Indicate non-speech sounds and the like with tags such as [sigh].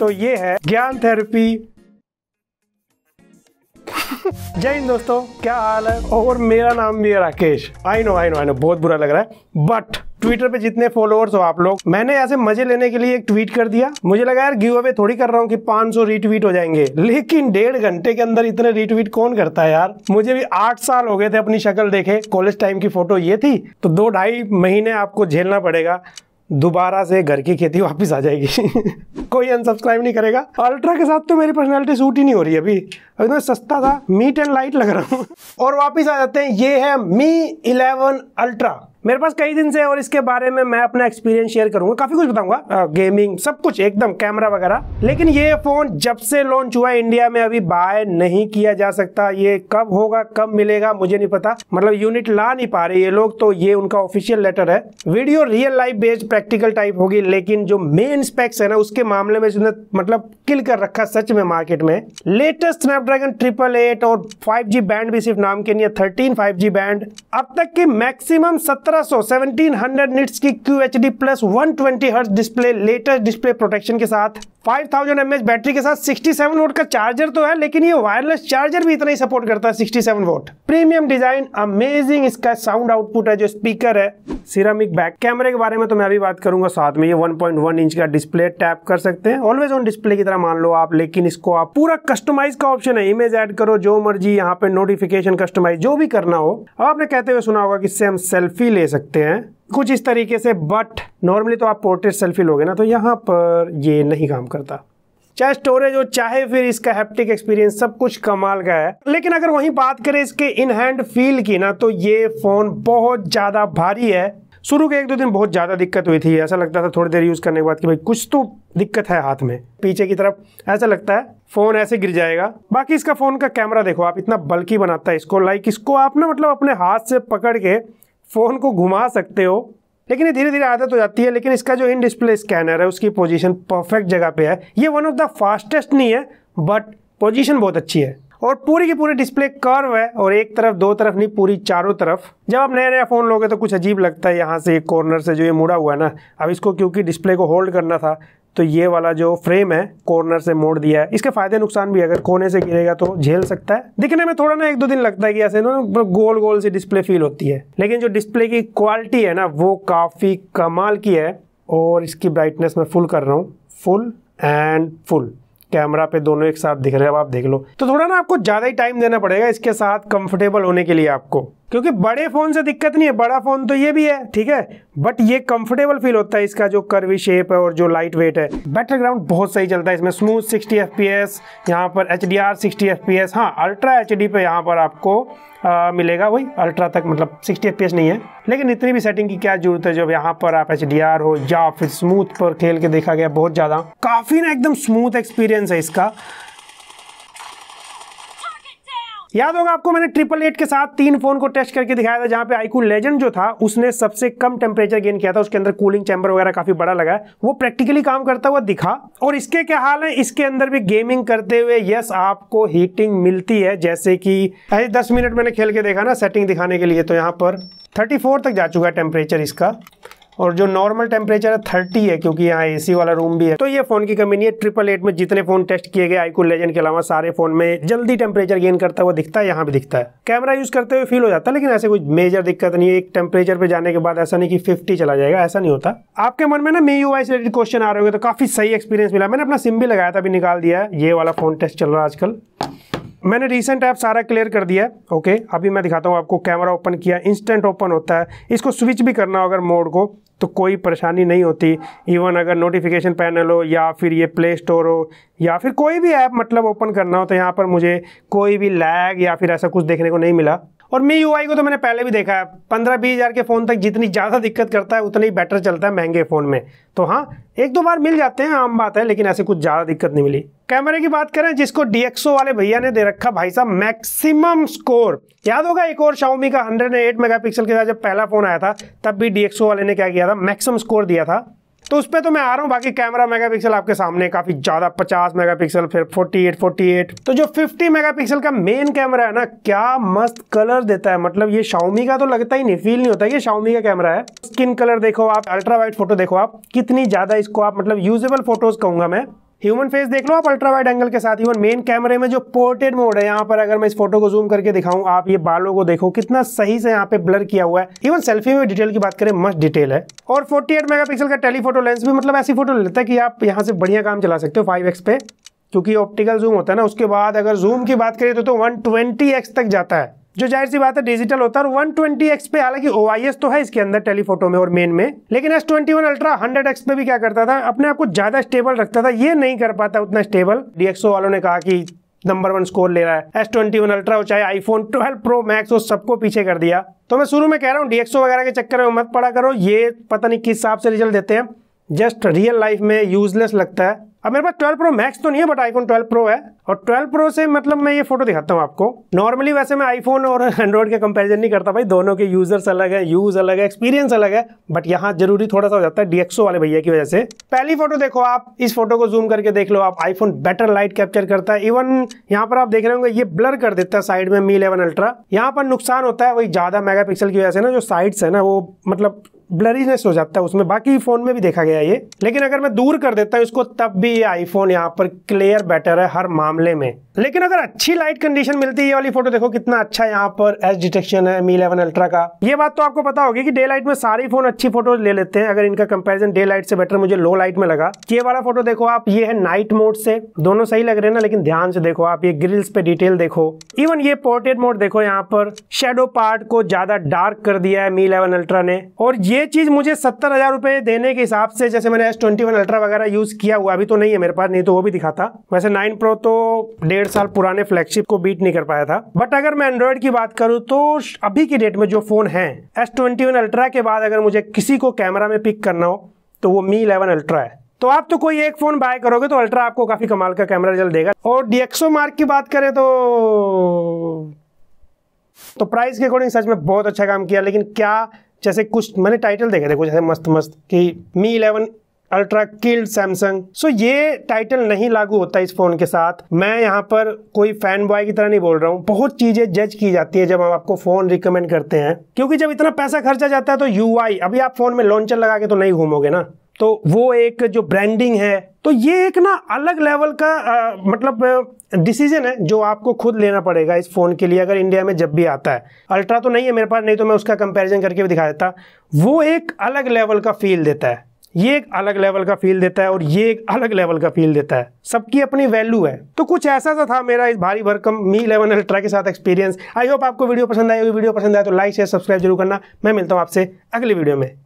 तो ये है ज्ञान थेरेपी [laughs] जय हिंद दोस्तों क्या हाल है और मेरा नाम भी है Rakesh I know I know I know बहुत बुरा लग रहा है बट ट्विटर पे जितने फॉलोअर्स हो आप लोग मैंने ऐसे मजे लेने के लिए एक ट्वीट कर दिया मुझे लगा यार गिव अवे थोड़ी कर रहा हूँ कि 500 रीट्वीट हो जाएंगे लेकिन डेढ़ घंटे के अंदर इतने रीट्वीट कौन करता है यार मुझे भी आठ साल हो गए थे अपनी शक्ल देखे कॉलेज टाइम की फोटो ये थी तो दो ढाई महीने आपको झेलना पड़ेगा दोबारा से घर की खेती वापस आ जाएगी [laughs] कोई अनसब्सक्राइब नहीं करेगा अल्ट्रा के साथ तो मेरी पर्सनैलिटी सूट ही नहीं हो रही अभी अभी मैं तो सस्ता था मीट एंड लाइट लग रहा हूँ [laughs] और वापस आ जाते हैं ये है मी इलेवन अल्ट्रा मेरे पास कई दिन से और इसके बारे में मैं अपना एक्सपीरियंस शेयर करूंगा काफ़ी कुछ बताऊंगा गेमिंग सब कुछ एकदम कैमरा वगैरह लेकिन ये फ़ोन जब से लॉन्च हुआ इंडिया में अभी बाय नहीं किया जा सकता ये कब होगा कब मिलेगा मुझे नहीं पता मतलब यूनिट ला नहीं पा रहे ये लोग तो ये उनका ऑफिशियल लेटर है video real life based practical type होगी लेकिन जो मेन स्पेक्स है ना उसके मामले में इसने मतलब किल कर रखा सच में मार्केट में लेटेस्ट स्नैपड्रैगन ट्रिपल एट और फाइव जी बैंड भी सिर्फ नाम के नहीं है थर्टीन फाइव जी बैंड अब तक की मैक्सिमम सत्तर 1700 1700 निट्स की Q H D plus one twenty display latest display protection के साथ 5000 थाउजेंड एम बैटरी के साथ सिक्सटी सेवन वोट का चार्जर तो है लेकिन ये वायरलेस चार्जर भी इतना ही सपोर्ट करता है 67 seven watt premium design amazing इसका साउंड आउटपुट है जो स्पीकर है सिरामिक बैक कैमरे के बारे में तो मैं अभी बात करूंगा साथ में ये 1.1 इंच का डिस्प्ले टैप कर सकते हैं ऑलवेज ऑन डिस्प्ले की तरह मान लो आप लेकिन इसको आप पूरा कस्टमाइज का ऑप्शन है इमेज ऐड करो जो मर्जी यहाँ पे नोटिफिकेशन कस्टमाइज जो भी करना हो अब आपने कहते हुए सुना होगा कि इससे हम सेल्फी ले सकते हैं कुछ इस तरीके से बट नॉर्मली तो आप पोर्ट्रेट सेल्फी लोगे ना तो यहाँ पर ये नहीं काम करता चाहे स्टोरेज हो चाहे फिर इसका हैप्टिक एक्सपीरियंस सब कुछ कमाल का है लेकिन अगर वहीं बात करें इसके इन हैंड फील की ना तो ये फ़ोन बहुत ज़्यादा भारी है शुरू के एक दो दिन बहुत ज़्यादा दिक्कत हुई थी ऐसा लगता था थोड़ी देर यूज़ करने के बाद कि भाई कुछ तो दिक्कत है हाथ में पीछे की तरफ ऐसा लगता है फ़ोन ऐसे गिर जाएगा बाकी इसका फ़ोन का कैमरा देखो आप इतना बल्कि बनाता है इसको लाइक इसको आप ना मतलब अपने हाथ से पकड़ के फ़ोन को घुमा सकते हो लेकिन ये धीरे धीरे आदत हो जाती है लेकिन इसका जो इन डिस्प्ले स्कैनर है उसकी पोजीशन परफेक्ट जगह पे है ये वन ऑफ द फास्टेस्ट नहीं है बट पोजीशन बहुत अच्छी है और पूरी की पूरी डिस्प्ले कर्व है और एक तरफ दो तरफ नहीं पूरी चारों तरफ जब आप नया नया फ़ोन लोगे तो कुछ अजीब लगता है यहाँ से एक कॉर्नर से जो ये मुड़ा हुआ है ना अब इसको क्योंकि डिस्प्ले को होल्ड करना था तो ये वाला जो फ्रेम है कॉर्नर से मोड़ दिया है इसके फायदे नुकसान भी अगर कोने से गिरेगा तो झेल सकता है दिखने में थोड़ा ना एक दो दिन लगता है कि ऐसे ना गोल गोल सी डिस्प्ले फील होती है लेकिन जो डिस्प्ले की क्वालिटी है ना वो काफ़ी कमाल की है और इसकी ब्राइटनेस मैं फुल कर रहा हूँ फुल एंड फुल कैमरा पे दोनों एक साथ दिख रहे हैं अब आप देख लो तो थोड़ा ना आपको ज़्यादा ही टाइम देना पड़ेगा इसके साथ कंफर्टेबल होने के लिए आपको क्योंकि बड़े फ़ोन से दिक्कत नहीं है बड़ा फ़ोन तो ये भी है ठीक है बट ये कंफर्टेबल फील होता है इसका जो कर्वी शेप है और जो लाइट वेट है ग्राउंड बहुत सही चलता है इसमें स्मूथ 60 एफ पी एस यहाँ पर H D R sixty F P S हाँ अल्ट्रा एच डी पे यहाँ पर आपको आ, मिलेगा वही अल्ट्रा तक मतलब 60 एफ नहीं है लेकिन इतनी भी सेटिंग की क्या जरूरत है जब यहाँ पर आप एच हो या फिर स्मूथ पर खेल के देखा गया बहुत ज़्यादा काफ़ी ना एकदम स्मूथ एक्सपीरियंस है इसका याद होगा आपको मैंने ट्रिपल एट के साथ तीन फोन को टेस्ट करके दिखाया था जहां पे आईकू लेजेंड जो था उसने सबसे कम टेम्परेचर गेन किया था उसके अंदर कूलिंग चैम्बर वगैरह काफी बड़ा लगा है वो प्रैक्टिकली काम करता हुआ दिखा और इसके क्या हाल है इसके अंदर भी गेमिंग करते हुए यस आपको हीटिंग मिलती है जैसे कि अरे दस मिनट मैंने खेल के देखा ना सेटिंग दिखाने के लिए तो यहाँ पर थर्टी तक जा चुका है टेम्परेचर इसका और जो नॉर्मल टेम्परेचर है थर्टी है क्योंकि यहाँ एसी वाला रूम भी है तो ये फ़ोन की कमी नहीं है ट्रिपल एट में जितने फ़ोन टेस्ट किए गए आईकू लेजेंड के अलावा सारे फ़ोन में जल्दी टेम्परेचर गेन करता हुआ दिखता है यहाँ भी दिखता है कैमरा यूज़ करते हुए फील हो जाता है लेकिन ऐसे कोई मेजर दिक्कत नहीं है एक टेम्परेचर पे जाने के बाद ऐसा नहीं की फिफ्टी चला जाएगा ऐसा नहीं होता आपके मन में ना MIUI wise related question आ रहे हो तो काफ़ी सही एक्सपीरियंस मिला मैंने अपना सिम भी लगाया था अभी निकाल दिया ये वाला फ़ोन टेस्ट चल रहा है आजकल मैंने रिसेंट ऐप सारा क्लियर कर दिया है ओके अभी मैं दिखाता हूँ आपको कैमरा ओपन किया इंस्टेंट ओपन होता है इसको स्विच भी करना हो अगर मोड को तो कोई परेशानी नहीं होती इवन अगर नोटिफिकेशन पैनल हो या फिर ये प्ले स्टोर हो या फिर कोई भी ऐप मतलब ओपन करना हो तो यहाँ पर मुझे कोई भी लैग या फिर ऐसा कुछ देखने को नहीं मिला और मी यू को तो मैंने पहले भी देखा है पंद्रह बीस हज़ार के फ़ोन तक जितनी ज़्यादा दिक्कत करता है उतना ही बेटर चलता है महंगे फ़ोन में तो हाँ एक दो बार मिल जाते हैं आम बात है लेकिन ऐसे कुछ ज़्यादा दिक्कत नहीं मिली कैमरे की बात करें जिसको डीएक्सओ वाले भैया ने दे रखा भाई साहब मैक्सिमम स्कोर याद होगा एक और शाओमी का 108 मेगापिक्सल के साथ जब पहला फ़ोन आया था तब भी डीएक्सओ वाले ने क्या किया था मैक्सिमम स्कोर दिया था तो उस पर तो मैं आ रहा हूँ बाकी कैमरा मेगापिक्सल आपके सामने काफ़ी ज़्यादा 50 मेगापिक्सल फिर 48 48 तो जो 50 मेगापिक्सल का मेन कैमरा है ना क्या मस्त कलर देता है मतलब ये शाउमी का तो लगता ही नहीं फील नहीं होता ये शाउमी का कैमरा है स्किन कलर देखो आप अल्ट्रा वाइट फोटो देखो आप कितनी ज़्यादा इसको आप मतलब यूजेबल फोटोज़ कहूंगा मैं ह्यूमन फेस देख लो आप अल्ट्रा वाइड एंगल के साथ इवन मेन कैमरे में जो पोर्ट्रेट मोड है यहाँ पर अगर मैं इस फोटो को जूम करके दिखाऊं आप ये बालों को देखो कितना सही से यहाँ पे ब्लर किया हुआ है इवन सेल्फी में डिटेल की बात करें मस्त डिटेल है और 48 मेगापिक्सल का टेलीफोटो लेंस भी मतलब ऐसी फोटो लेता है कि आप यहाँ से बढ़िया काम चला सकते हो फाइव पे क्योंकि ऑप्टिकल जूम होता है ना उसके बाद अगर जूम की बात करें तो, वन तो ट्वेंटी तक जाता है जो जाहिर सी बात है डिजिटल होता है वन ट्वेंटी एक्स पे हालांकि ओ आई एस तो है इसके अंदर टेलीफोटो में और मेन में लेकिन S twenty one ultra hundred X पे भी क्या करता था अपने आप को ज्यादा स्टेबल रखता था ये नहीं कर पाता उतना स्टेबल डीएक्सओ वालों ने कहा कि नंबर वन स्कोर ले रहा है एस ट्वेंटी वन अल्ट्रा हो चाहे आईफोन ट्वेल्व प्रो मैक्स हो सबको पीछे कर दिया तो मैं शुरू में कह रहा हूँ डीएक्सओ वगैरह के चक्कर में मत पड़ा करो ये पता नहीं किस हिसाब से रिजल्ट देते हैं जस्ट रियल लाइफ में यूजलेस लगता है अब मेरे पास 12 प्रो मैक्स तो नहीं है बट आईफोन 12 प्रो है और 12 प्रो से मतलब मैं ये फोटो दिखाता हूँ आपको नॉर्मली वैसे मैं आईफोन और एंड्रॉइड के कंपैरिजन नहीं करता भाई दोनों के यूजर्स अलग है यूज अलग है एक्सपीरियंस अलग है बट यहाँ जरूरी थोड़ा सा हो जाता है डीएक्सो वाले भैया की वजह से पहली फोटो देखो आप इस फोटो को जूम करके देख लो आप आईफोन बेटर लाइट कैप्चर करता है इवन यहाँ पर आप देख रहे होंगे ये ब्लर कर देता है साइड में मी इलेवन अल्ट्रा यहाँ पर नुकसान होता है वही ज्यादा मेगा की वजह से ना जो साइड्स है ना वो मतलब ब्लरीनेस हो जाता है उसमें बाकी फ़ोन में भी देखा गया ये लेकिन अगर मैं दूर कर देता हूँ इसको तब भी ये आईफोन यहाँ पर क्लियर बेटर है हर मामले में लेकिन अगर अच्छी लाइट कंडीशन मिलती है ये वाली फोटो देखो कितना अच्छा यहाँ पर एस डिटेक्शन है मी इलेवन अल्ट्रा का ये बात तो आपको पता होगी कि डे लाइट में सारी फोन अच्छी फोटो ले लेते हैं अगर इनका कंपैरिजन डे लाइट से बेटर मुझे लो लाइट में लगा ये वाला फोटो देखो आप ये है नाइट मोड से दोनों सही लग रहे हैं ना लेकिन ध्यान से देखो आप ये ग्रिल्स पे डिटेल देखो इवन ये पोर्ट्रेट मोड देखो यहाँ पर शेडो पार्ट को ज्यादा डार्क कर दिया है मी इलेवन अल्ट्रा ने और ये चीज मुझे सत्तर हजार रुपए देने के हिसाब से जैसे मैंने एस ट्वेंटी वन अल्ट्रा वगैरह यूज किया हुआ अभी तो नहीं है मेरे पास नहीं तो वो भी दिखाता वैसे नाइन प्रो तो डेढ़ डेढ़ साल पुराने फ्लैगशिप को बीट नहीं कर पाया था बट अगर मैं एंड्रॉइड की बात करूँ तो अभी की डेट में जो फोन है एस ट्वेंटी अल्ट्रा के बाद अगर मुझे किसी को कैमरा में पिक करना हो तो वो मी इलेवन अल्ट्रा है तो आप तो कोई एक फोन बाय करोगे तो अल्ट्रा आपको काफी कमाल का कैमरा रिजल्ट देगा और डीएक्सो मार्क की बात करें तो तो प्राइस के अकॉर्डिंग सच में बहुत अच्छा काम किया लेकिन क्या जैसे कुछ मैंने टाइटल देखे थे कुछ ऐसे मस्त मस्त कि Mi eleven ultra killed Samsung so ये टाइटल नहीं लागू होता इस फोन के साथ मैं यहाँ पर कोई फैन बॉय की तरह नहीं बोल रहा हूँ बहुत चीजें जज की जाती है जब हम आपको फोन रिकमेंड करते हैं क्योंकि जब इतना पैसा खर्चा जाता है तो यू अभी आप फोन में लॉन्चर लगा के तो नहीं घूमोगे ना तो वो एक जो ब्रांडिंग है तो ये एक ना अलग लेवल का आ, मतलब डिसीजन है जो आपको खुद लेना पड़ेगा इस फ़ोन के लिए अगर इंडिया में जब भी आता है अल्ट्रा तो नहीं है मेरे पास नहीं तो मैं उसका कंपैरिजन करके भी दिखा देता वो एक अलग लेवल का फील देता है ये एक अलग लेवल का फील देता है और ये एक अलग लेवल का फील देता है सबकी अपनी वैल्यू है तो कुछ ऐसा सा था मेरा इस भारी भरकम मी इलेवन अल्ट्रा के साथ एक्सपीरियंस आई होप आपको वीडियो पसंद आई होगी वीडियो पसंद आए तो लाइक शेयर सब्सक्राइब जरूर करना मैं मिलता हूँ आपसे अगली वीडियो में